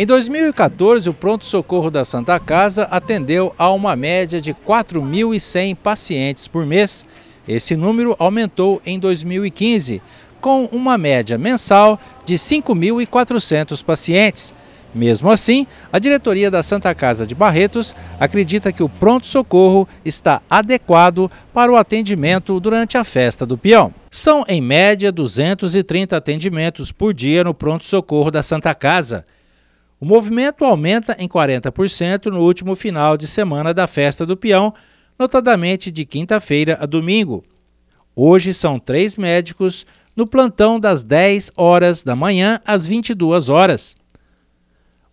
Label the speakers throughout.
Speaker 1: Em 2014, o pronto-socorro da Santa Casa atendeu a uma média de 4.100 pacientes por mês. Esse número aumentou em 2015, com uma média mensal de 5.400 pacientes. Mesmo assim, a diretoria da Santa Casa de Barretos acredita que o pronto-socorro está adequado para o atendimento durante a festa do peão. São, em média, 230 atendimentos por dia no pronto-socorro da Santa Casa. O movimento aumenta em 40% no último final de semana da festa do peão, notadamente de quinta-feira a domingo. Hoje são três médicos no plantão das 10 horas da manhã às 22 horas.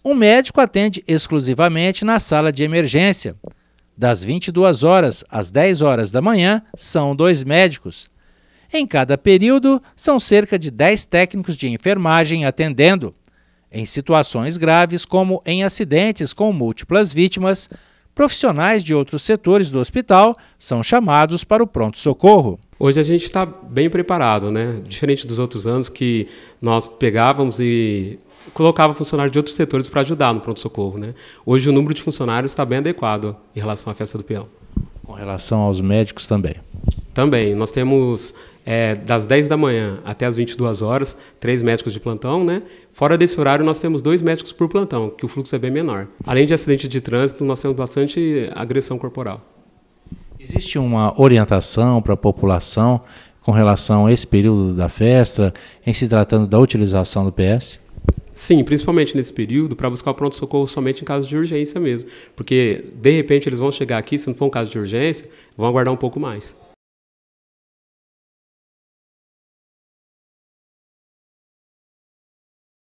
Speaker 1: Um médico atende exclusivamente na sala de emergência. Das 22 horas às 10 horas da manhã, são dois médicos. Em cada período, são cerca de 10 técnicos de enfermagem atendendo. Em situações graves, como em acidentes com múltiplas vítimas, profissionais de outros setores
Speaker 2: do hospital são chamados para o pronto-socorro. Hoje a gente está bem preparado, né? Diferente dos outros anos que nós pegávamos e colocava funcionários de outros setores para ajudar no pronto-socorro, né? Hoje o número de funcionários está bem adequado em relação à festa do peão.
Speaker 1: Com relação aos médicos também.
Speaker 2: Também. Nós temos é, das 10 da manhã até as 22 horas, três médicos de plantão, né? Fora desse horário, nós temos dois médicos por plantão, que o fluxo é bem menor. Além de acidente de trânsito, nós temos bastante agressão corporal.
Speaker 1: Existe uma orientação para a população com relação a esse período da festa, em se tratando da utilização do PS?
Speaker 2: Sim, principalmente nesse período, para buscar o pronto-socorro somente em caso de urgência mesmo. Porque, de repente, eles vão chegar aqui, se não for um caso de urgência, vão aguardar um pouco mais.